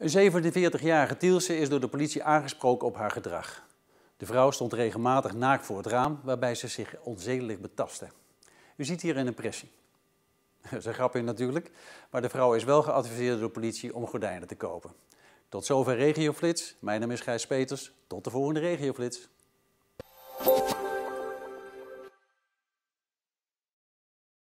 Een 47-jarige Tielse is door de politie aangesproken op haar gedrag. De vrouw stond regelmatig naakt voor het raam, waarbij ze zich onzedelijk betastte. U ziet hier een impressie. Dat is een grapje natuurlijk, maar de vrouw is wel geadviseerd door de politie om gordijnen te kopen. Tot zover Regioflits. Mijn naam is Gijs Peters. Tot de volgende Regioflits.